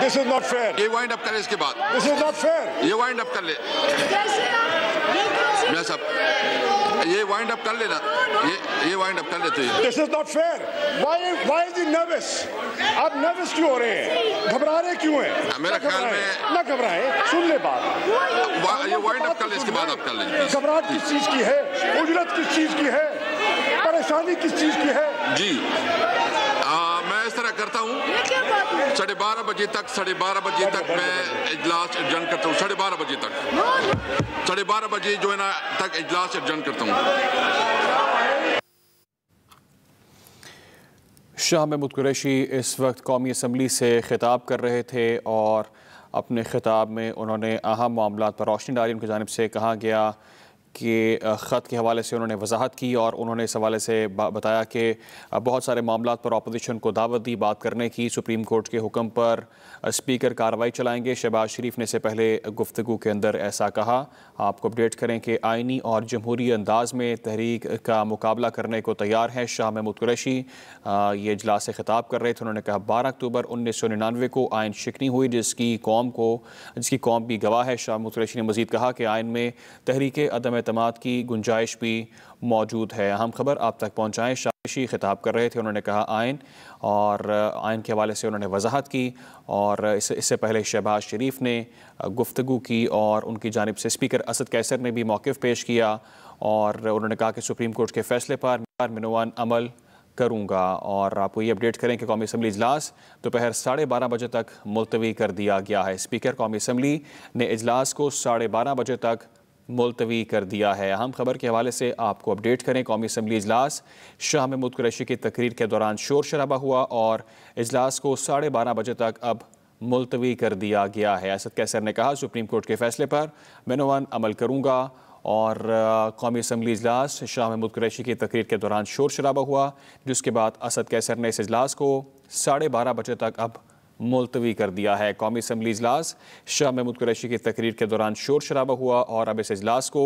This is not fair ये wind up करें इसके बाद दिस इज नॉट फेयर ये वाइंड अप कर ले मैं सब ये वाइंड अप कर लेना ये ये वाइंड अप कर लेते हैं this is not fair why why is he nervous आप नर्वस क्यों हो रहे हैं घबरा रहे क्यों हैं हाँ, मेरा ख्याल में ना घबराए सुन ले बात ये वाइंड अप कर ले इसके बाद आप कर लीजिए घबराहट किस चीज की है उजलत किस चीज की है परेशानी किस चीज की है जी इस तरह करता हूँ साढ़े बारह बजे तक साढ़े बारह बजे तक मैं इजलास एडजन करता हूँ साढ़े बारह बजे तक हाँ, हाँ। साढ़े बारह बजे जो है ना तक इजलास एडजन करता हूँ शाह महमूद कुरैशी इस वक्त कौमी असम्बली से खिताब कर रहे थे और अपने खिताब में उन्होंने अहम मामलों पर रोशनी डाली उनकी जानब से कहा गया के ख़त के हवाले से उन्होंने वजाहत की और उन्होंने इस हवाले से बताया कि बहुत सारे मामला पर अपोजिशन को दावत दी बात करने की सुप्रीम कोर्ट के हुक्म पर स्पीकर कार्रवाई चलाएंगे शहबाज शरीफ ने इससे पहले गुफ्तु के अंदर ऐसा कहा आपको अपडेट करें कि आइनी और जमहूरी अंदाज में तहरीक का मुकाबला करने को तैयार हैं शाह महमूद कुरैशी ये इजलास से खिताब कर रहे थे उन्होंने कहा बारह अक्टूबर उन्नीस सौ निन्यानवे को आयन शिकनी हुई जिसकी कौम को जिसकी कौम भी गवाह है शाह महमूद कुरैशी ने मजीद कहा कि आयन में तहरीक अदम अतमाद की गुंजाइश भी मौजूद है अहम खबर आप तक पहुँचाएँ शाशी खिताब कर रहे थे उन्होंने कहा आयन और आयन के हवाले से उन्होंने वजाहत की और इससे इससे पहले शहबाज शरीफ ने गुफ्तु की और उनकी जानब से स्पीकर असद कैसर ने भी मौक़ पेश किया और उन्होंने कहा कि सुप्रीम कोर्ट के फैसले पर मिनवान अमल करूँगा और आपको ये अपडेट करें कि कौमी असम्बली इजलास दोपहर साढ़े बारह बजे तक मुलतवी कर दिया गया है स्पीकर कौमी असम्बली ने इजलास को साढ़े बारह बजे तक मुलतवी कर दिया है अहम खबर के हवाले से आपको अपडेट करें कौमी असम्बली इजलास शाह महमूद कुरैशी की तकरीर के दौरान शोर शराबा हुआ और अजलास को साढ़े बारह बजे तक अब मुलतवी कर दिया गया है असद कैसर ने कहा सुप्रीम कोर्ट के फैसले पर मैनोवान अमल करूँगा और कौमी असम्बली इजलास शाह महमूद कुरैशी की तकरीर के दौरान शोर शराबा हुआ जिसके बाद असद कैसर ने इस अजलास को साढ़े बारह बजे तक अब मुलतवी कर दिया है कौमी असम्बली इजलास शाह महमूद कुरैशी की तकरीर के दौरान शोर शराबा हुआ और अब इस अजलास को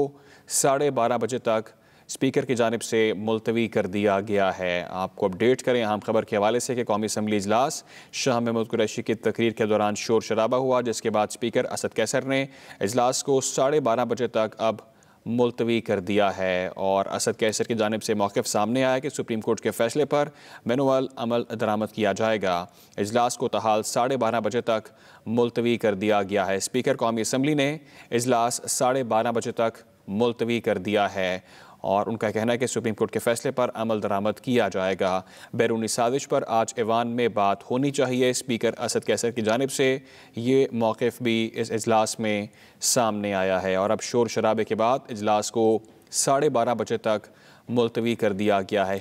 साढ़े बारह बजे तक स्पीकर की जानब से मुलतवी कर दिया गया है आपको अपडेट करें अहम खबर के हवाले से कि कौमी असम्बली इजलास शाह महमूद कुरैशी की तकरीर के दौरान शोर शराबा हुआ जिसके बाद स्पीकर असद कैसर ने अजलास को साढ़े बारह बजे तक अब मुलतवी कर दिया है और असद कैसर की जानब से मौक़ सामने आया कि सुप्रीम कोर्ट के फैसले पर मैनुअल अमल दरामद किया जाएगा अजलास को तहाल साढ़े बारह बजे तक मुलतवी कर दिया गया है स्पीकर कौमी असम्बली ने अजलास साढ़े बारह बजे तक मुलतवी कर दिया है और उनका कहना है कि सुप्रीम कोर्ट के फैसले पर अमल दरामद किया जाएगा बैरूनी साजिश पर आज ऐवान में बात होनी चाहिए स्पीकर असद कैसर की जानब से ये मौक़ भी इस अजलास में सामने आया है और अब शोर शराबे के बाद अजलास को साढ़े बारह बजे तक मुलतवी कर दिया गया है